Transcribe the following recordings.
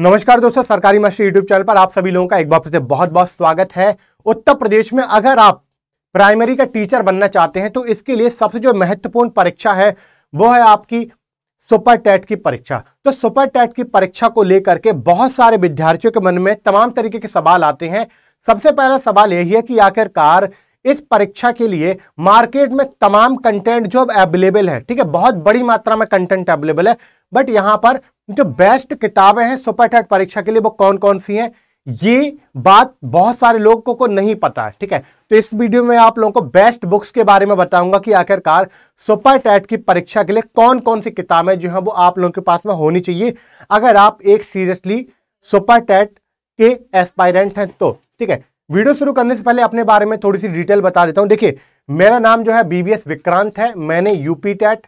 नमस्कार दोस्तों सरकारी मास्टर यूट्यूब चैनल पर आप सभी लोगों का एक बार फिर से बहुत बहुत स्वागत है उत्तर प्रदेश में अगर आप प्राइमरी का टीचर बनना चाहते हैं तो इसके लिए सबसे जो महत्वपूर्ण परीक्षा है वो है आपकी सुपर टेट की परीक्षा तो सुपर टेट की परीक्षा को लेकर के बहुत सारे विद्यार्थियों के मन में तमाम तरीके के सवाल आते हैं सबसे पहला सवाल यही है कि आखिरकार इस परीक्षा के लिए मार्केट में तमाम कंटेंट जो अवेलेबल है ठीक है बहुत बड़ी मात्रा में कंटेंट अवेलेबल है बट यहाँ पर जो बेस्ट किताबें हैं सुपर टेट परीक्षा के लिए वो कौन कौन सी हैं ये बात बहुत सारे लोगों को नहीं पता है ठीक है तो इस वीडियो में आप लोगों को बेस्ट बुक्स के बारे में बताऊंगा कि आखिरकार सुपर टेट की परीक्षा के लिए कौन कौन सी किताबें जो है वो आप लोगों के पास में होनी चाहिए अगर आप एक सीरियसली सुपर टेट के एस्पायरेंट हैं तो ठीक है वीडियो शुरू करने से पहले अपने बारे में थोड़ी सी डिटेल बता देता हूँ देखिए मेरा नाम जो है बीवीएस विक्रांत है मैंने यूपी टेट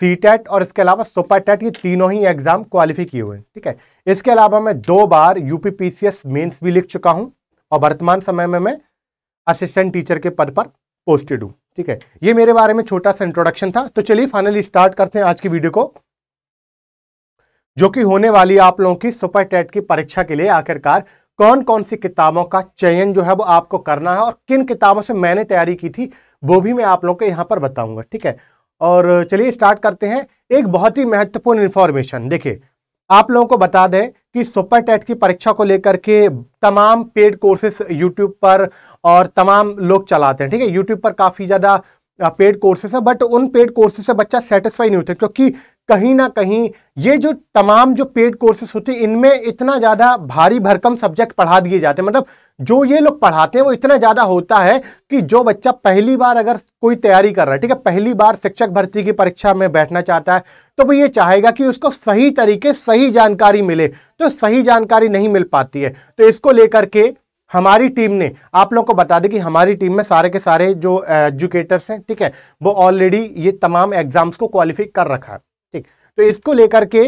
टेट e और इसके अलावा सुपर टेट ये e तीनों ही एग्जाम क्वालिफाई किए हुए हैं ठीक है इसके अलावा मैं दो बार यूपीपीसीएस मेंस भी लिख चुका हूं और वर्तमान समय में मैं असिस्टेंट टीचर के पद पर पोस्टेड हूँ ठीक है ये मेरे बारे में छोटा सा इंट्रोडक्शन था तो चलिए फाइनली स्टार्ट करते हैं आज की वीडियो को जो कि होने वाली आप लोगों की सुपर टेट e की परीक्षा के लिए आखिरकार कौन कौन सी किताबों का चयन जो है वो आपको करना है और किन किताबों से मैंने तैयारी की थी वो भी मैं आप लोगों को यहां पर बताऊंगा ठीक है और चलिए स्टार्ट करते हैं एक बहुत ही महत्वपूर्ण इन्फॉर्मेशन देखिए आप लोगों को बता दें कि सुपर टेट की परीक्षा को लेकर के तमाम पेड कोर्सेस यूट्यूब पर और तमाम लोग चलाते हैं ठीक है यूट्यूब पर काफ़ी ज़्यादा पेड कोर्सेस है बट उन पेड कोर्सेज से बच्चा सेटिस्फाई नहीं होता क्योंकि कहीं ना कहीं ये जो तमाम जो पेड कोर्सेस होते हैं इनमें इतना ज़्यादा भारी भरकम सब्जेक्ट पढ़ा दिए जाते हैं मतलब जो ये लोग पढ़ाते हैं वो इतना ज़्यादा होता है कि जो बच्चा पहली बार अगर कोई तैयारी कर रहा है ठीक है पहली बार शिक्षक भर्ती की परीक्षा में बैठना चाहता है तो वो ये चाहेगा कि उसको सही तरीके सही जानकारी मिले तो सही जानकारी नहीं मिल पाती है तो इसको लेकर के हमारी टीम ने आप लोग को बता दें कि हमारी टीम में सारे के सारे जो एजुकेटर्स हैं ठीक है वो ऑलरेडी ये तमाम एग्जाम्स को क्वालिफाई कर रखा है ठीक तो इसको लेकर के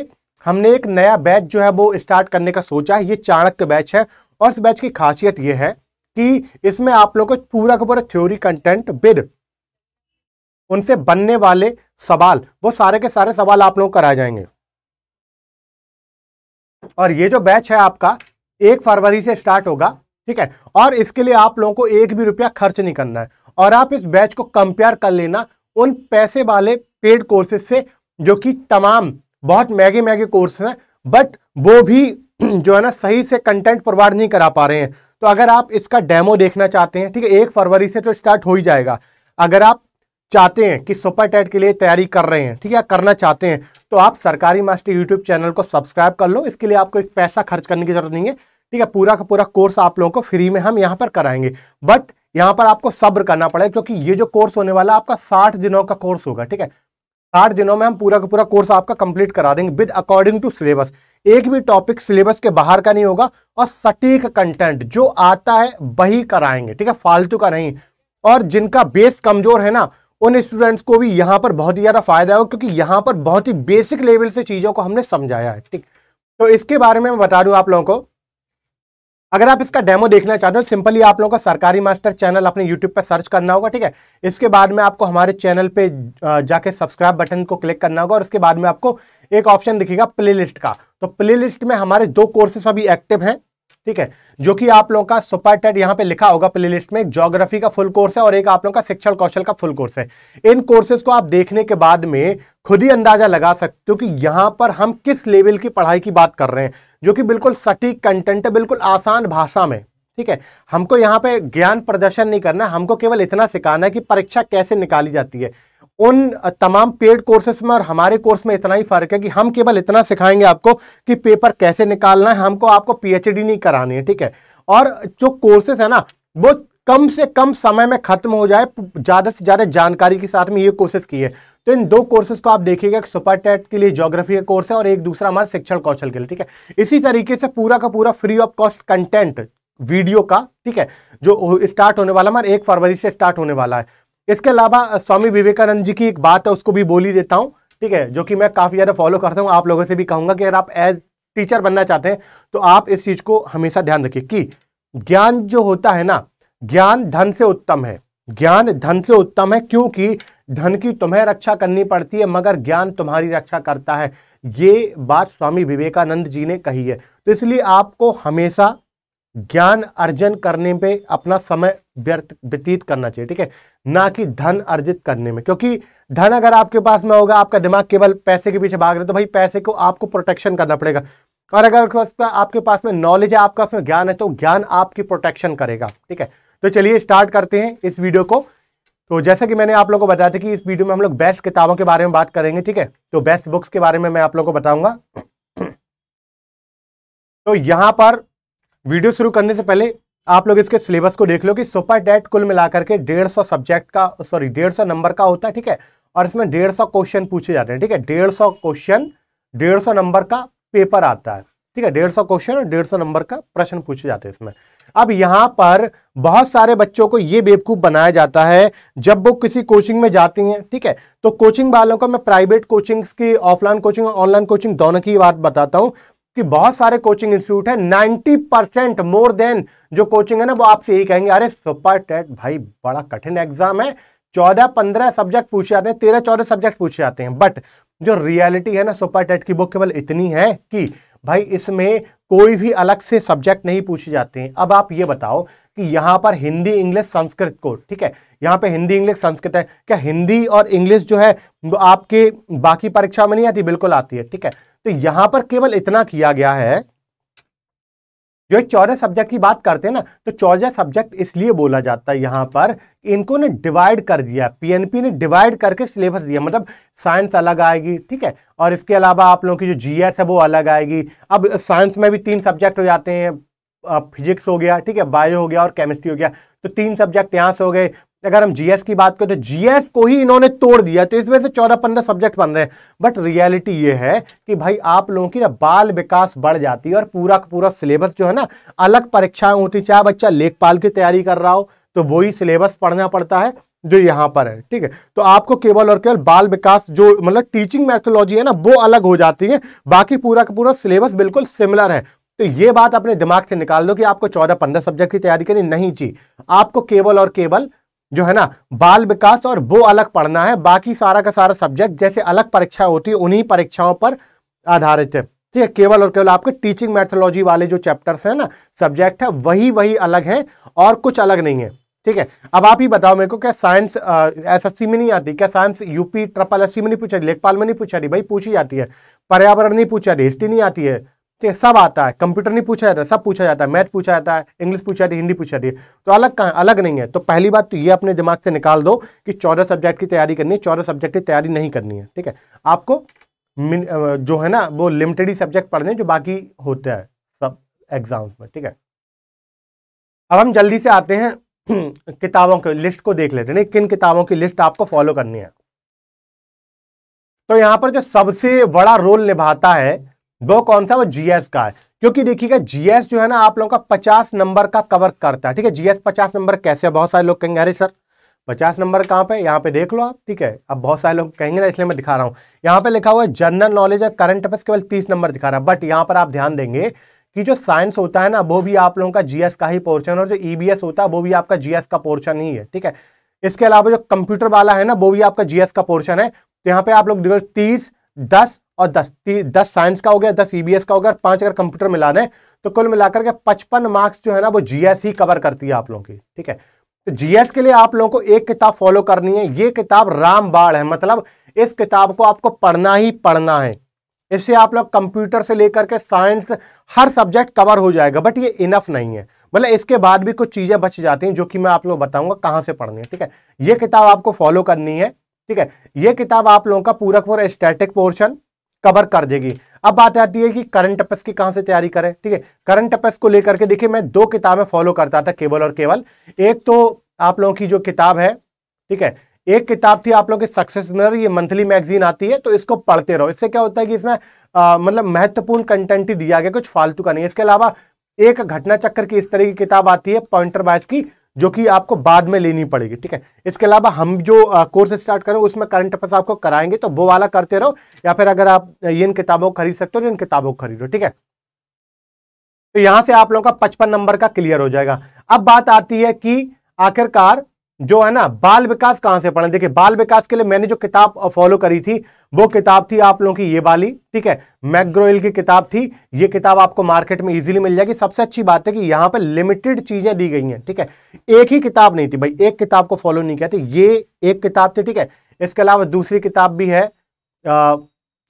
हमने एक नया बैच जो है वो स्टार्ट करने का सोचा है ये चाणक्य बैच है और इस बैच की खासियत ये है कि इसमें आप लोग को पूरा का पूरा थ्योरी कंटेंट विद उनसे बनने वाले सवाल वो सारे के सारे सवाल आप लोग कराए जाएंगे और ये जो बैच है आपका एक फरवरी से स्टार्ट होगा ठीक है और इसके लिए आप लोगों को एक भी रुपया खर्च नहीं करना है और आप इस बैच को कंपेयर कर लेना उन पैसे वाले पेड कोर्सेज से जो कि तमाम बहुत महंगे महंगे कोर्स हैं बट वो भी जो है ना सही से कंटेंट प्रोवाइड नहीं करा पा रहे हैं तो अगर आप इसका डेमो देखना चाहते हैं ठीक है एक फरवरी से तो स्टार्ट हो ही जाएगा अगर आप चाहते हैं कि सुपर टेट के लिए तैयारी कर रहे हैं ठीक है करना चाहते हैं तो आप सरकारी मास्टर यूट्यूब चैनल को सब्सक्राइब कर लो इसके लिए आपको एक पैसा खर्च करने की जरूरत नहीं है ठीक है पूरा का पूरा कोर्स आप लोगों को फ्री में हम यहाँ पर कराएंगे बट यहाँ पर आपको सब्र करना पड़ेगा क्योंकि ये जो कोर्स होने वाला आपका साठ दिनों का कोर्स होगा ठीक है साठ दिनों में हम पूरा का पूरा कोर्स आपका कंप्लीट करा देंगे विद अकॉर्डिंग टू सिलेबस एक भी टॉपिक सिलेबस के बाहर का नहीं होगा और सटीक कंटेंट जो आता है वही कराएंगे ठीक है फालतू का नहीं और जिनका बेस कमजोर है ना उन स्टूडेंट्स को भी यहाँ पर बहुत ही ज़्यादा फायदा हो क्योंकि यहाँ पर बहुत ही बेसिक लेवल से चीज़ों को हमने समझाया है ठीक तो इसके बारे में मैं बता दूँ आप लोगों को अगर आप इसका डेमो देखना चाहते हो सिंपली आप लोगों का सरकारी मास्टर चैनल अपने यूट्यूब पर सर्च करना होगा ठीक है इसके बाद में आपको हमारे चैनल पे जाके सब्सक्राइब बटन को क्लिक करना होगा और उसके बाद में आपको एक ऑप्शन दिखेगा प्लेलिस्ट का तो प्लेलिस्ट में हमारे दो कोर्सेस अभी एक्टिव हैं ठीक है जो कि आप लोगों का सुपर टेट यहाँ पे लिखा होगा प्ले में ज्योग्राफी का फुल कोर्स है और एक आप लोगों का शिक्षण कौशल का फुल कोर्स है इन कोर्सेज को आप देखने के बाद में खुद ही अंदाजा लगा सकते हो कि यहाँ पर हम किस लेवल की पढ़ाई की बात कर रहे हैं जो कि बिल्कुल सटीक कंटेंट है बिल्कुल आसान भाषा में ठीक है हमको यहाँ पे ज्ञान प्रदर्शन नहीं करना हमको केवल इतना सिखाना है कि परीक्षा कैसे निकाली जाती है उन तमाम पेड कोर्सेस में और हमारे कोर्स में इतना ही फर्क है कि हम केवल इतना सिखाएंगे आपको कि पेपर कैसे निकालना है हमको आपको पीएचडी नहीं करानी है ठीक है और जो कोर्सेस है ना वो कम से कम समय में खत्म हो जाए ज़्यादा से ज़्यादा जानकारी के साथ में ये कोर्सेज की है तो इन दो कोर्सेज को आप देखिएगा एक सुपर टेट के लिए ज्योग्राफी का कोर्स है और एक दूसरा हमारा शिक्षण कौशल के लिए ठीक है इसी तरीके से पूरा का पूरा free of cost content video का ठीक है जो स्टार्ट होने वाला हमारे एक फरवरी से स्टार्ट होने वाला है इसके अलावा स्वामी विवेकानंद जी की एक बात है उसको भी बोली देता हूँ ठीक है जो कि मैं काफ़ी ज़्यादा फॉलो करता हूँ आप लोगों से भी कहूँगा कि अगर आप एज टीचर बनना चाहते हैं तो आप इस चीज़ को हमेशा ध्यान रखिए कि ज्ञान जो होता है ना ज्ञान धन से उत्तम है ज्ञान धन से उत्तम है क्योंकि धन की तुम्हें रक्षा करनी पड़ती है मगर ज्ञान तुम्हारी रक्षा करता है ये बात स्वामी विवेकानंद जी ने कही है तो इसलिए आपको हमेशा ज्ञान अर्जन करने पे अपना समय व्यर्थ व्यतीत करना चाहिए ठीक है ना कि धन अर्जित करने में क्योंकि धन अगर आपके पास में होगा आपका दिमाग केवल पैसे के पीछे भाग रहे तो भाई पैसे को आपको प्रोटेक्शन करना पड़ेगा और अगर आपके पास में नॉलेज है आपका उसमें ज्ञान है तो ज्ञान आपकी प्रोटेक्शन करेगा ठीक है तो चलिए स्टार्ट करते हैं इस वीडियो को तो जैसा कि मैंने आप लोगों को बताया था कि इस वीडियो में हम लोग बेस्ट किताबों के बारे में बात करेंगे ठीक है तो बेस्ट बुक्स के बारे में मैं आप लोगों को बताऊंगा तो यहां पर वीडियो शुरू करने से पहले आप लोग इसके सिलेबस को देख लो कि सुपर टेट कुल मिलाकर के डेढ़ सौ सब्जेक्ट का सॉरी डेढ़ सौ नंबर का होता है ठीक है और इसमें डेढ़ सौ क्वेश्चन पूछे जाते हैं ठीक है डेढ़ सौ क्वेश्चन डेढ़ सौ नंबर का पेपर आता है ठीक है डेढ़ सौ क्वेश्चन और डेढ़ सौ नंबर का प्रश्न पूछे जाते हैं इसमें अब यहाँ पर बहुत सारे बच्चों को यह बेवकूफ़ बनाया जाता है जब वो किसी कोचिंग में जाती हैं ठीक है तो कोचिंग वालों को मैं प्राइवेट कोचिंग की ऑफलाइन कोचिंग और ऑनलाइन कोचिंग दोनों की बात बताता हूँ कि बहुत सारे कोचिंग इंस्टीट्यूट है नाइनटी परसेंट मोर देन जो कोचिंग है ना वो आपसे यही कहेंगे अरे सुपर टेट भाई बड़ा कठिन एग्जाम है चौदह पंद्रह सब्जेक्ट पूछे जाते हैं तेरह चौदह सब्जेक्ट पूछे जाते हैं बट जो रियलिटी है ना सुपर टेट की वो केवल इतनी है कि भाई इसमें कोई भी अलग से सब्जेक्ट नहीं पूछे जाते हैं अब आप ये बताओ कि यहाँ पर हिंदी इंग्लिश संस्कृत को ठीक है यहाँ पे हिंदी इंग्लिश संस्कृत है क्या हिंदी और इंग्लिश जो है वो आपके बाकी परीक्षा में नहीं आती बिल्कुल आती है ठीक है तो यहाँ पर केवल इतना किया गया है जो है चौरे सब्जेक्ट की बात करते हैं ना तो चौदह सब्जेक्ट इसलिए बोला जाता है यहाँ पर इनको ने डिवाइड कर दिया पीएनपी ने डिवाइड करके सिलेबस दिया मतलब साइंस अलग आएगी ठीक है और इसके अलावा आप लोगों की जो जीएस e है वो अलग आएगी अब साइंस में भी तीन सब्जेक्ट हो जाते हैं फिजिक्स हो गया ठीक है बायो हो गया और केमिस्ट्री हो गया तो तीन सब्जेक्ट यहाँ से हो गए अगर हम जीएस की बात करें तो जीएस को ही इन्होंने तोड़ दिया तो इसमें से चौदह पंद्रह सब्जेक्ट बन रहे हैं बट रियलिटी ये है कि भाई आप लोगों की ना बाल विकास बढ़ जाती है और पूरा का पूरा सिलेबस जो है ना अलग परीक्षाएं होती चाहे बच्चा लेखपाल की तैयारी कर रहा हो तो वही सिलेबस पढ़ना पड़ता है जो यहाँ पर है ठीक है तो आपको केवल और केवल बाल विकास जो मतलब टीचिंग मैथोलॉजी है ना वो अलग हो जाती है बाकी पूरा का पूरा सिलेबस बिल्कुल सिमिलर है तो ये बात अपने दिमाग से निकाल दो कि आपको चौदह पंद्रह सब्जेक्ट की तैयारी करनी नहीं चाहिए आपको केवल और केवल जो है ना बाल विकास और वो अलग पढ़ना है बाकी सारा का सारा सब्जेक्ट जैसे अलग परीक्षा होती है उन्हीं परीक्षाओं पर आधारित है ठीक है केवल और केवल आपके टीचिंग मैथोलॉजी वाले जो चैप्टर्स हैं ना सब्जेक्ट है वही वही अलग है और कुछ अलग नहीं है ठीक है अब आप ही बताओ मेरे को क्या साइंस एसएससी में नहीं आती क्या साइंस यूपी ट्रिपल एस में नहीं पूछा लेखपाल में नहीं पूछा रही भाई पूछी जाती है पर्यावरण नहीं पूछा रही हिस्ट्री नहीं आती है तो सब आता है कंप्यूटर नहीं पूछा जाता सब पूछा जाता है मैथ पूछा जाता है इंग्लिश पूछा जाती है हिंदी पूछा जाती है तो अलग कहाँ अलग नहीं है तो पहली बात तो ये अपने दिमाग से निकाल दो कि चौदह सब्जेक्ट की तैयारी करनी है चौदह सब्जेक्ट की तैयारी नहीं करनी है ठीक है आपको जो है ना वो लिमिटेड ही सब्जेक्ट पढ़ने जो बाकी होते हैं सब एग्जाम्स में ठीक है अब हम जल्दी से आते हैं किताबों के लिस्ट को देख लेते हैं किन किताबों की लिस्ट आपको फॉलो करनी है तो यहां पर जो सबसे बड़ा रोल निभाता है वो कौन सा वो जीएस का है क्योंकि देखिएगा जीएस जो है ना आप लोगों का 50 नंबर का कवर करता है ठीक है जीएस 50 नंबर कैसे बहुत सारे लोग कहेंगे अरे सर 50 नंबर कहाँ पे यहाँ पे देख लो आप ठीक है अब बहुत सारे लोग कहेंगे ना इसलिए मैं दिखा रहा हूँ यहाँ पे लिखा हुआ है जनरल नॉलेज और करंट अफेयर्स केवल तीस नंबर दिखा रहा है बट यहाँ पर आप ध्यान देंगे कि जो साइंस होता है ना वो भी आप लोगों का जीएस का ही पोर्शन और जो ईबीएस e होता है वो भी आपका जीएस का पोर्शन ही है ठीक है इसके अलावा जो कंप्यूटर वाला है ना वो भी आपका जीएस का पोर्शन है तो यहाँ पे आप लोग देखो तीस दस और दस दस साइंस का हो गया दस ई e का हो गया पांच अगर कंप्यूटर मिलाने तो कुल मिलाकर के पचपन मार्क्स जो है ना वो जीएस ही कवर करती है आप लोगों की ठीक है तो जीएस के लिए आप लोगों को एक किताब फॉलो करनी है ये किताब रामबाण है मतलब इस किताब को आपको पढ़ना ही पढ़ना है इससे आप लोग कंप्यूटर से लेकर के साइंस हर सब्जेक्ट कवर हो जाएगा बट ये इनफ नहीं है मतलब इसके बाद भी कुछ चीज़ें बच जाती हैं जो कि मैं आप लोग बताऊंगा कहां से पढ़नी है ठीक है ये किताब आपको फॉलो करनी है ठीक है ये किताब आप लोगों का पूरा पूरा स्टैटिक पोर्शन कवर कर देगी अब बात आती है कि करंट अफेयर्स की कहां से तैयारी करें ठीक है करंट अफेयर्स को लेकर के देखिए मैं दो किताबें फॉलो करता था केवल और केवल एक तो आप लोगों की जो किताब है ठीक है एक किताब थी आप लोगों की सक्सेस मिरर ये मंथली मैगजीन आती है तो इसको पढ़ते रहो इससे क्या होता है कि इसमें मतलब महत्वपूर्ण कंटेंट ही दिया गया कुछ फालतू का नहीं इसके अलावा एक घटना चक्कर की इस तरह की किताब आती है पॉइंटर वाइज की जो कि आपको बाद में लेनी पड़ेगी ठीक है इसके अलावा हम जो कोर्स स्टार्ट करें उसमें करंट अफेयर्स आपको कराएंगे तो वो वाला करते रहो या फिर अगर आप ये इन किताबों को खरीद सकते हो तो इन किताबों को खरीदो ठीक है तो यहां से आप लोगों का पचपन नंबर का क्लियर हो जाएगा अब बात आती है कि आखिरकार जो है ना बाल विकास कहां से पढ़े देखिए बाल विकास के लिए मैंने जो किताब फॉलो करी थी वो किताब थी आप लोगों की ये वाली ठीक है मैग्रोइल की किताब थी ये किताब आपको मार्केट में इजीली मिल जाएगी सबसे अच्छी बात है कि यहाँ पर लिमिटेड चीजें दी गई हैं ठीक है एक ही किताब नहीं थी भाई एक किताब को फॉलो नहीं किया था ये एक किताब थी ठीक है इसके अलावा दूसरी किताब भी है आ,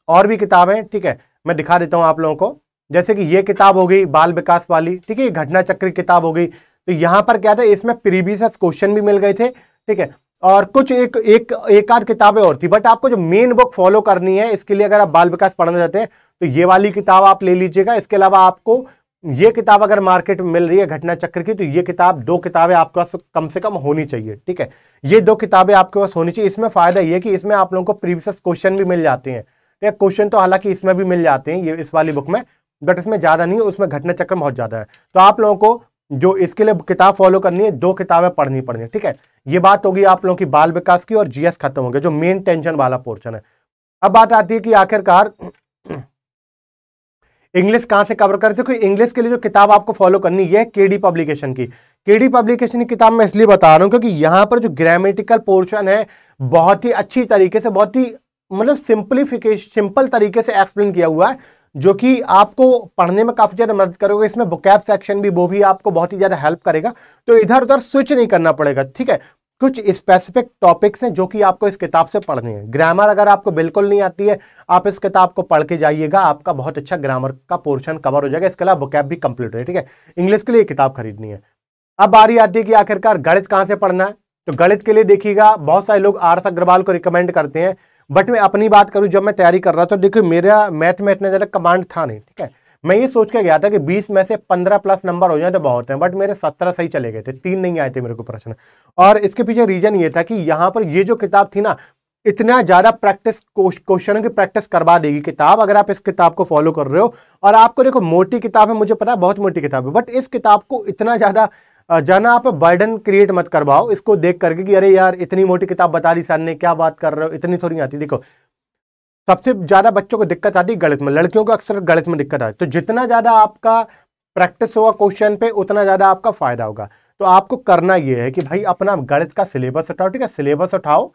और भी किताब है ठीक है मैं दिखा देता हूँ आप लोगों को जैसे कि ये किताब हो गई बाल विकास वाली ठीक है घटना चक्र किताब हो गई तो यहां पर क्या था इसमें प्रीवियस क्वेश्चन भी मिल गए थे ठीक है और कुछ एक एक एक आध किताबें और थी बट आपको जो मेन बुक फॉलो करनी है इसके लिए अगर आप बाल विकास पढ़ना चाहते हैं तो ये वाली किताब आप ले लीजिएगा इसके अलावा आपको ये किताब अगर मार्केट में मिल रही है घटना चक्र की तो ये किताब दो किताबें आपके पास कम से कम होनी चाहिए ठीक है ये दो किताबें आपके पास होनी चाहिए इसमें फ़ायदा ये कि इसमें आप लोगों को प्रीवियस क्वेश्चन भी मिल जाते हैं ठीक है क्वेश्चन तो हालांकि इसमें भी मिल जाते हैं ये इस वाली बुक में बट इसमें ज़्यादा नहीं है उसमें घटना चक्र बहुत ज़्यादा है तो आप लोगों को जो इसके लिए किताब फॉलो करनी है दो किताबें पढ़नी पड़नी है ठीक है ये बात होगी आप लोगों की बाल विकास की और जीएस खत्म हो गया जो मेन टेंशन वाला पोर्शन है अब बात आती है कि आखिरकार इंग्लिश कहां से कवर करते क्योंकि इंग्लिश के लिए जो किताब आपको फॉलो करनी है केडी पब्लिकेशन की केडी पब्लिकेशन की किताब मैं इसलिए बता रहा हूँ क्योंकि यहां पर जो ग्रामेटिकल पोर्शन है बहुत ही अच्छी तरीके से बहुत ही मतलब सिंप्लीफिकेशन सिंपल तरीके से एक्सप्लेन किया हुआ है जो कि आपको पढ़ने में काफ़ी ज़्यादा मदद करेगा इसमें बुकैब सेक्शन भी वो भी आपको बहुत ही ज़्यादा हेल्प करेगा तो इधर उधर स्विच नहीं करना पड़ेगा ठीक है कुछ स्पेसिफिक टॉपिक्स हैं जो कि आपको इस किताब से पढ़ने हैं ग्रामर अगर आपको बिल्कुल नहीं आती है आप इस किताब को पढ़ के जाइएगा आपका बहुत अच्छा ग्रामर का पोर्शन कवर हो जाएगा इसके अलावा बुकैब भी कंप्लीट है ठीक है इंग्लिश के लिए किताब खरीदनी है अब बारी आती है कि आखिरकार गणित कहाँ से पढ़ना है तो गणित के लिए देखिएगा बहुत सारे लोग आरस अग्रवाल को रिकमेंड करते हैं बट मैं अपनी बात करूँ जब मैं तैयारी कर रहा था देखिए मेरा मैथ में इतना ज़्यादा कमांड था नहीं ठीक है मैं ये सोच के गया था कि 20 में से 15 प्लस नंबर हो जाए तो बहुत हैं बट मेरे 17 सही चले गए थे तीन नहीं आए थे मेरे को प्रश्न और इसके पीछे रीजन ये था कि यहाँ पर ये जो किताब थी ना इतना ज़्यादा प्रैक्टिस क्वेश्चनों की प्रैक्टिस करवा देगी किताब अगर आप इस किताब को फॉलो कर रहे हो और आपको देखो मोटी किताब है मुझे पता है बहुत मोटी किताब है बट इस किताब को इतना ज़्यादा जाना आप बर्डन क्रिएट मत करवाओ इसको देख करके कि अरे यार इतनी मोटी किताब बता दी सर ने क्या बात कर रहे हो इतनी थोड़ी आती देखो सबसे ज़्यादा बच्चों को दिक्कत आती है गणित में लड़कियों को अक्सर गणित में दिक्कत आती है तो जितना ज़्यादा आपका प्रैक्टिस होगा क्वेश्चन पे उतना ज़्यादा आपका फायदा होगा तो आपको करना यह है कि भाई अपना गणित का सिलेबस उठाओ ठीक है सिलेबस उठाओ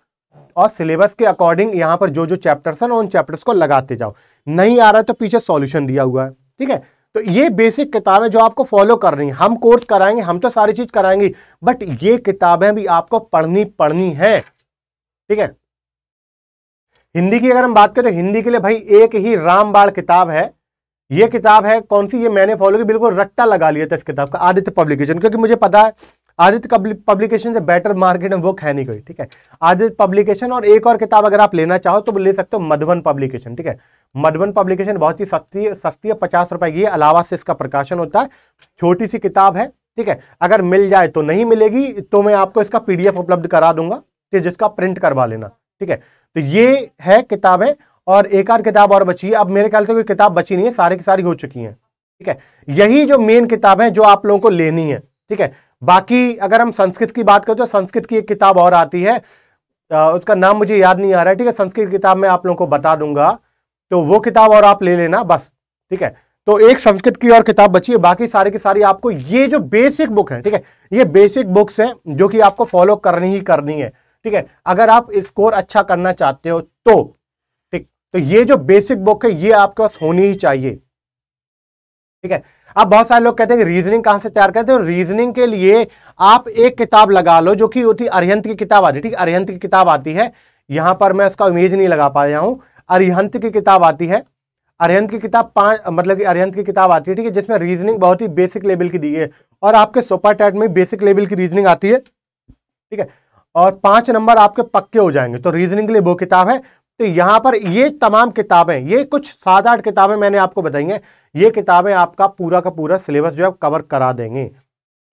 और सिलेबस के अकॉर्डिंग यहां पर जो जो चैप्टर्स है ना उन चैप्टर्स को लगाते जाओ नहीं आ रहा है तो पीछे सॉल्यूशन दिया हुआ है ठीक है तो ये बेसिक किताबें जो आपको फॉलो कर रही हैं हम कोर्स कराएंगे हम तो सारी चीज़ कराएंगे बट ये किताबें भी आपको पढ़नी पढ़नी है ठीक है हिंदी की अगर हम बात करें तो हिंदी के लिए भाई एक ही रामबाड़ किताब है ये किताब है कौन सी ये मैंने फॉलो की बिल्कुल रट्टा लगा लिया था इस किताब का आदित्य पब्लिकेशन क्योंकि मुझे पता है आदित्य पब्लिकेशन से बेटर मार्केट में बुक है नहीं कोई ठीक है आदित्य पब्लिकेशन और एक और किताब अगर आप लेना चाहो तो ले सकते हो मधुबन पब्लिकेशन ठीक है मधुबन पब्लिकेशन बहुत ही सस्ती सस्ती है पचास रुपए की अलावा से इसका प्रकाशन होता है छोटी सी किताब है ठीक है अगर मिल जाए तो नहीं मिलेगी तो मैं आपको इसका पीडीएफ उपलब्ध करा दूंगा ठीक जिसका प्रिंट करवा लेना ठीक है तो ये है किताबें और एक आध किताब और बची है अब मेरे ख्याल से कोई किताब बची नहीं है सारी की सारी हो चुकी है ठीक है यही जो मेन किताब है जो आप लोगों को लेनी है ठीक है बाकी अगर हम संस्कृत की बात करें तो संस्कृत की एक किताब और आती है उसका नाम मुझे याद नहीं आ रहा है ठीक है संस्कृत किताब मैं आप लोगों को बता दूंगा तो वो किताब और आप ले लेना बस ठीक है तो एक संस्कृत की और किताब बची है बाकी सारी की सारी आपको ये जो बेसिक बुक है ठीक है ये बेसिक बुक्स हैं जो कि आपको फॉलो करनी ही करनी है ठीक है अगर आप स्कोर अच्छा करना चाहते हो तो ठीक तो ये जो बेसिक बुक है ये आपके पास होनी ही चाहिए ठीक है अब बहुत सारे लोग कहते हैं कि रीजनिंग कहां से तैयार करते हो तो रीजनिंग के लिए आप एक किताब लगा लो जो कि होती अरिहंत की किताब आती है ठीक अरिहंत की किताब आती है यहां पर मैं उसका इमेज नहीं लगा पाया हूं अरिहंत की किताब आती है अरिहंत की किताब पांच मतलब कि अरिहंत की किताब आती है ठीक है जिसमें रीजनिंग बहुत ही बेसिक लेवल की दी है और आपके सुपर टैट में बेसिक लेवल की रीजनिंग आती है ठीक है और पांच नंबर आपके पक्के हो जाएंगे तो रीजनिंग के लिए वो किताब है तो यहां पर ये तमाम किताबें ये कुछ सात आठ किताबें मैंने आपको बताई हैं ये किताबें आपका पूरा का पूरा सिलेबस जो है कवर करा देंगे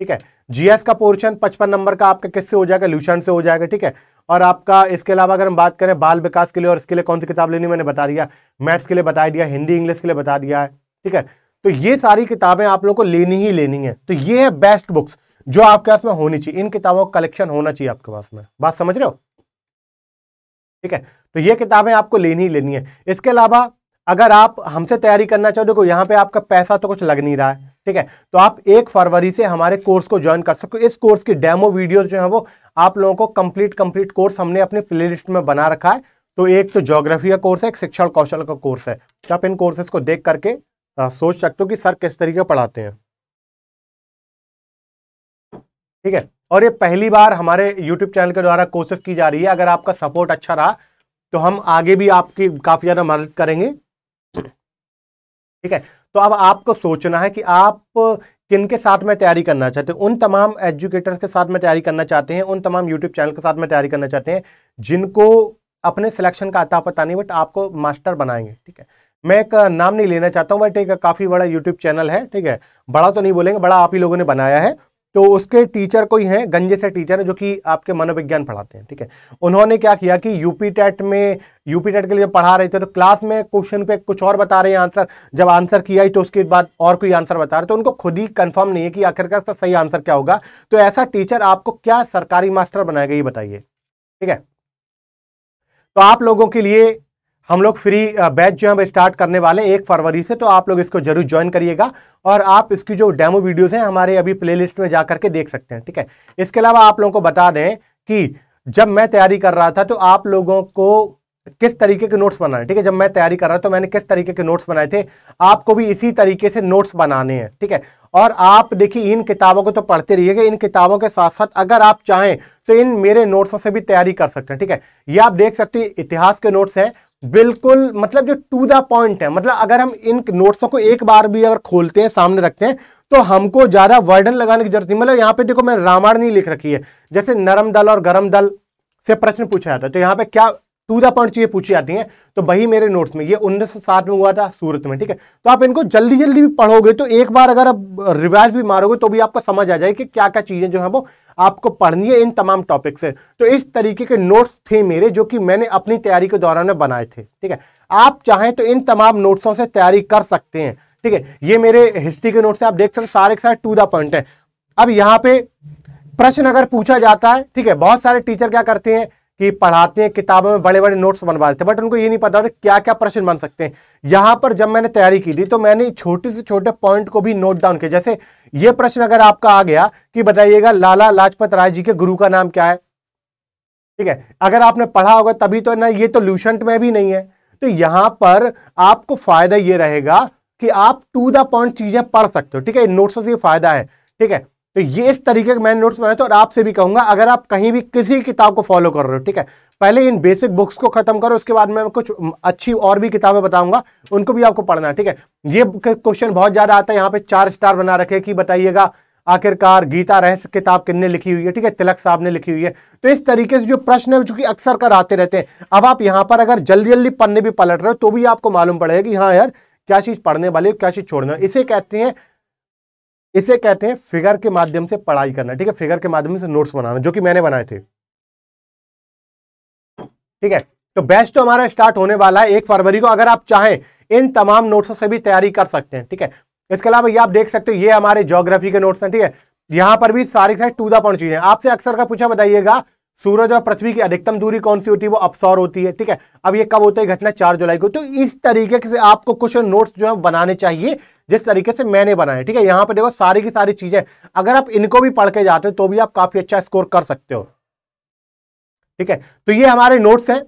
ठीक है जीएस का पोर्शन पचपन नंबर का आपका किससे हो जाएगा लूशन से हो जाएगा ठीक है और आपका इसके अलावा अगर हम बात करें बाल विकास के लिए और इसके लिए कौन सी किताब लेनी मैंने बता दिया मैथ्स के लिए बता दिया हिंदी इंग्लिश के लिए बता दिया है ठीक है तो ये सारी किताबें आप लोग को लेनी ही लेनी है तो ये है बेस्ट बुक्स जो आपके पास में होनी चाहिए इन किताबों का कलेक्शन होना चाहिए आपके पास में बात समझ रहे हो ठीक है तो ये किताबें आपको लेनी ही लेनी है इसके अलावा अगर आप हमसे तैयारी करना चाहो देखो यहाँ पे आपका पैसा तो कुछ लग नहीं रहा है ठीक है तो आप एक फरवरी से हमारे कोर्स को ज्वाइन कर सकते हो इस कोर्स की डेमो वीडियो जो है वो आप लोगों को कंप्लीट कंप्लीट कोर्स हमने अपने प्ले में बना रखा है तो एक तो ज्योग्राफी का कोर्स है एक शिक्षण कौशल का कोर्स है तो आप इन कोर्सेज को देख करके आ, सोच सकते हो कि सर किस तरीके पढ़ाते हैं ठीक है और ये पहली बार हमारे यूट्यूब चैनल के द्वारा कोशिश की जा रही है अगर आपका सपोर्ट अच्छा रहा तो हम आगे भी आपकी काफ़ी ज़्यादा मदद करेंगे ठीक है तो अब आपको सोचना है कि आप किन के साथ में तैयारी करना चाहते हैं उन तमाम एजुकेटर्स के साथ में तैयारी करना चाहते हैं उन तमाम यूट्यूब चैनल के साथ में तैयारी करना चाहते हैं जिनको अपने सिलेक्शन का अता पता नहीं बट आपको मास्टर बनाएंगे ठीक है मैं एक नाम नहीं लेना चाहता हूँ बट एक काफ़ी बड़ा यूट्यूब चैनल है ठीक है बड़ा तो नहीं बोलेंगे बड़ा आप ही लोगों ने बनाया है तो उसके टीचर कोई हैं गंजे से टीचर हैं जो कि आपके मनोविज्ञान पढ़ाते हैं ठीक है उन्होंने क्या किया कि यूपी टेट में यूपी टेट के लिए पढ़ा रहे थे तो क्लास में क्वेश्चन पे कुछ और बता रहे हैं आंसर जब आंसर किया ही तो उसके बाद और कोई आंसर बता रहे तो उनको खुद ही कंफर्म नहीं है कि आखिरकार इसका सही आंसर क्या होगा तो ऐसा टीचर आपको क्या सरकारी मास्टर बनाएगा ये बताइए ठीक है तो आप लोगों के लिए हम लोग फ्री बैच जो है स्टार्ट करने वाले हैं एक फरवरी से तो आप लोग इसको जरूर ज्वाइन करिएगा और आप इसकी जो डेमो वीडियोस हैं हमारे अभी प्लेलिस्ट में जा करके देख सकते हैं ठीक है इसके अलावा आप लोगों को बता दें कि जब मैं तैयारी कर रहा था तो आप लोगों को किस तरीके के नोट्स बनाने ठीक है जब मैं तैयारी कर रहा था तो मैंने किस तरीके के नोट्स बनाए थे आपको भी इसी तरीके से नोट्स बनाने हैं ठीक है और आप देखिए इन किताबों को तो पढ़ते रहिएगा इन किताबों के साथ साथ अगर आप चाहें तो इन मेरे नोट्सों से भी तैयारी कर सकते हैं ठीक है ये आप देख सकते हैं इतिहास के नोट्स हैं बिल्कुल मतलब जो टू द पॉइंट है मतलब अगर हम इन नोट्सों को एक बार भी अगर खोलते हैं सामने रखते हैं तो हमको ज़्यादा वर्डन लगाने की जरूरत नहीं मतलब यहाँ पे देखो मैं रामायण नहीं लिख रखी है जैसे नरम दल और गरम दल से प्रश्न पूछा जाता है तो यहाँ पे क्या टू द पॉइंट चीज़ें पूछी जाती हैं तो वही मेरे नोट्स में ये उन्नीस में हुआ था सूरत में ठीक है तो आप इनको जल्दी जल्दी भी पढ़ोगे तो एक बार अगर आप रिवाइज भी मारोगे तो भी आपको समझ आ जाए कि क्या क्या चीज़ें जो है वो आपको पढ़नी है इन तमाम टॉपिक से तो इस तरीके के नोट्स थे मेरे जो कि मैंने अपनी तैयारी के दौरान में बनाए थे ठीक है आप चाहें तो इन तमाम नोट्सों से तैयारी कर सकते हैं ठीक है ये मेरे हिस्ट्री के नोट से आप देख सकते सारे के साथ टू द पॉइंट है अब यहाँ पे प्रश्न अगर पूछा जाता है ठीक है बहुत सारे टीचर क्या करते हैं कि पढ़ाते हैं किताबों में बड़े बड़े नोट्स बनवा देते बट उनको ये नहीं पता था क्या क्या प्रश्न बन सकते हैं यहाँ पर जब मैंने तैयारी की थी तो मैंने छोटे से छोटे पॉइंट को भी नोट डाउन किया जैसे ये प्रश्न अगर आपका आ गया कि बताइएगा लाला लाजपत राय जी के गुरु का नाम क्या है ठीक है अगर आपने पढ़ा होगा तभी तो ना ये तो ल्यूशंट में भी नहीं है तो यहाँ पर आपको फायदा ये रहेगा कि आप टू द पॉइंट चीजें पढ़ सकते हो ठीक है नोट्स से फायदा है ठीक है तो ये इस तरीके के मैंने नोट्स बनाए थे तो और आपसे भी कहूंगा अगर आप कहीं भी किसी किताब को फॉलो कर रहे हो ठीक है पहले इन बेसिक बुक्स को खत्म करो उसके बाद मैं कुछ अच्छी और भी किताबें बताऊंगा उनको भी आपको पढ़ना है ठीक है ये क्वेश्चन बहुत ज़्यादा आता है यहाँ पे चार स्टार बना रखे कि बताइएगा आखिरकार गीता रहस्य किताब किन्ने लिखी हुई है ठीक है तिलक साहब ने लिखी हुई है तो इस तरीके से जो प्रश्न है जो कि अक्सर कर आते रहते हैं अब आप यहाँ पर अगर जल्दी जल्दी पन्ने भी पलट रहे हो तो भी आपको मालूम पड़ेगा कि हाँ यार क्या चीज़ पढ़ने वाली है क्या चीज़ छोड़ने इसे कहते हैं इसे कहते हैं फिगर के माध्यम से पढ़ाई करना ठीक है फिगर के माध्यम से नोट्स बनाना जो कि मैंने बनाए थे ठीक है तो बैच तो हमारा स्टार्ट होने वाला है एक फरवरी को अगर आप चाहें इन तमाम नोट्सों से भी तैयारी कर सकते हैं ठीक है इसके अलावा ये आप देख सकते हो ये हमारे ज्योग्राफी के नोट्स हैं ठीक है यहां पर भी सारी सारी टू द पॉइंट चीजें आपसे अक्सर का पूछा बताइएगा सूरज और पृथ्वी की अधिकतम दूरी कौन सी होती है वो अपसौर होती है ठीक है अब ये कब होता है घटना चार जुलाई को तो इस तरीके से आपको कुछ नोट्स जो है बनाने चाहिए जिस तरीके से मैंने बनाए ठीक है यहाँ पर देखो सारी की सारी चीजें अगर आप इनको भी पढ़ के जाते हो तो भी आप काफी अच्छा स्कोर कर सकते हो ठीक है तो ये हमारे नोट्स हैं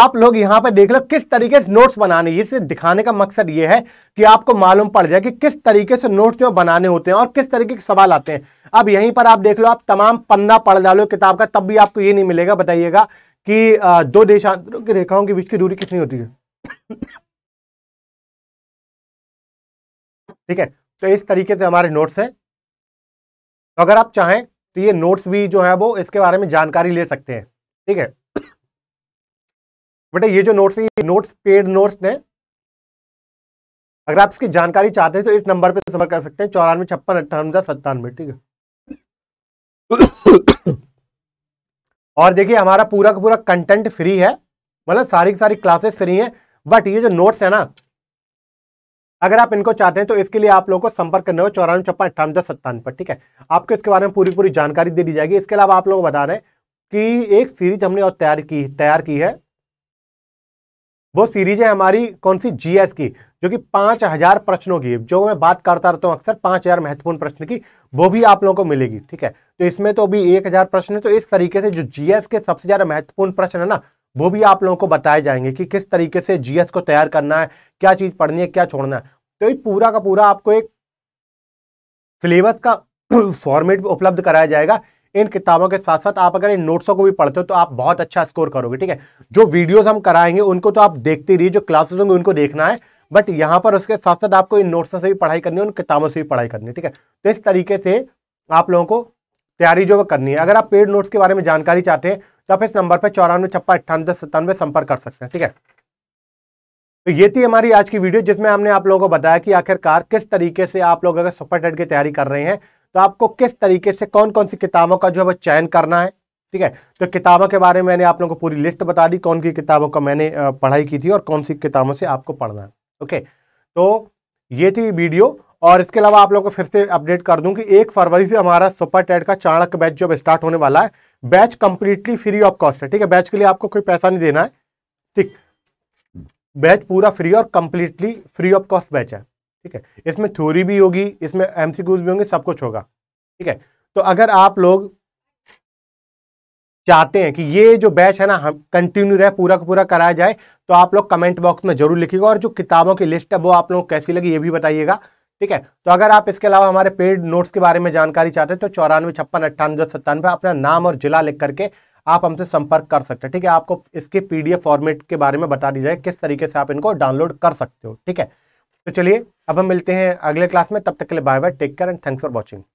आप लोग यहाँ पर देख लो किस तरीके से नोट्स बनाने ये दिखाने का मकसद ये है कि आपको मालूम पड़ जाए कि किस तरीके से नोट्स जो बनाने होते हैं और किस तरीके के सवाल आते हैं अब यहीं पर आप देख लो आप तमाम पन्ना पढ़ डालो किताब का तब भी आपको ये नहीं मिलेगा बताइएगा कि दो देशांतरों की रेखाओं के बीच की दूरी कितनी होती है ठीक है तो इस तरीके से हमारे नोट्स हैं तो अगर आप चाहें तो ये नोट्स भी जो है वो इसके बारे में जानकारी ले सकते हैं ठीक है बेटा ये जो नोट्स है ये नोट्स पेड नोट्स हैं अगर आप इसकी जानकारी चाहते हैं तो इस नंबर पे संपर्क कर सकते हैं चौरानवे छप्पन अट्ठानवे सत्तानवे ठीक है और देखिए हमारा पूरा का पूरा कंटेंट फ्री है मतलब सारी की सारी क्लासेस फ्री हैं बट ये जो नोट्स है ना अगर आप इनको चाहते हैं तो इसके लिए आप लोगों को संपर्क करना हो चौरानवे छप्पन अट्ठावन दस सत्तावन पर ठीक है आपको इसके बारे में पूरी पूरी जानकारी दे दी जाएगी इसके अलावा आप लोग बता रहे हैं कि एक सीरीज हमने और तैयार की तैयार की है वो सीरीज है हमारी कौन सी जीएस की जो कि पांच हज़ार प्रश्नों की जो मैं बात करता रहता हूँ अक्सर पांच हज़ार महत्वपूर्ण प्रश्न की वो भी आप लोगों को मिलेगी ठीक है तो इसमें तो अभी एक हज़ार प्रश्न है तो इस तरीके से जो जीएस के सबसे ज़्यादा महत्वपूर्ण प्रश्न है ना वो भी आप लोगों को बताए जाएंगे कि किस तरीके से जीएस को तैयार करना है क्या चीज़ पढ़नी है क्या छोड़ना है तो ये पूरा का पूरा आपको एक सिलेबस का फॉर्मेट उपलब्ध कराया जाएगा इन किताबों के साथ साथ आप अगर इन नोट्सों को भी पढ़ते हो तो आप बहुत अच्छा स्कोर करोगे ठीक है जो वीडियोस हम कराएंगे उनको तो आप देखते रहिए जो क्लासेस होंगे उनको देखना है बट यहाँ पर उसके साथ साथ आपको इन नोट्स से भी पढ़ाई करनी है उन किताबों से भी पढ़ाई करनी है ठीक है तो इस तरीके से आप लोगों को तैयारी जो है करनी है अगर आप पेड नोट्स के बारे में जानकारी चाहते हैं या तो फिर इस नंबर पर चौरानवे छप्पन अट्ठानवे सत्तानवे संपर्क कर सकते हैं ठीक है तो ये थी हमारी आज की वीडियो जिसमें हमने आप लोगों को बताया कि आखिरकार किस तरीके से आप लोग अगर सुपर टेट की तैयारी कर रहे हैं तो आपको किस तरीके से कौन कौन सी किताबों का जो है वो चयन करना है ठीक है तो किताबों के बारे में मैंने आप लोगों को पूरी लिस्ट बता दी कौन की किताबों का मैंने पढ़ाई की थी और कौन सी किताबों से आपको पढ़ना है ओके तो ये थी वीडियो और इसके अलावा आप लोगों को फिर से अपडेट कर दूँ कि एक फरवरी से हमारा सुपर टेट का चाणक्य बैच जो स्टार्ट होने वाला है batch completely free of cost है ठीक है बैच के लिए आपको कोई पैसा नहीं देना है ठीक बैच पूरा फ्री और completely free of cost batch है ठीक है इसमें थ्योरी भी होगी इसमें एम भी होंगे सब कुछ होगा ठीक है तो अगर आप लोग चाहते हैं कि ये जो बैच है ना हम कंटिन्यू रहे पूरा का पूरा कराया जाए तो आप लोग कमेंट बॉक्स में जरूर लिखिएगा और जो किताबों की लिस्ट है वो आप लोग कैसी लगी ये भी बताइएगा ठीक है तो अगर आप इसके अलावा हमारे पेड नोट्स के बारे में जानकारी चाहते हैं तो चौरानवे छप्पन अट्ठानवे सत्तानवे अपना नाम और जिला लिख करके आप हमसे संपर्क कर सकते हैं ठीक है आपको इसके पीडीएफ फॉर्मेट के बारे में बता दी जाए किस तरीके से आप इनको डाउनलोड कर सकते हो ठीक है तो चलिए अब हम मिलते हैं अगले क्लास में तब तक के लिए bye bye take care and thanks for watching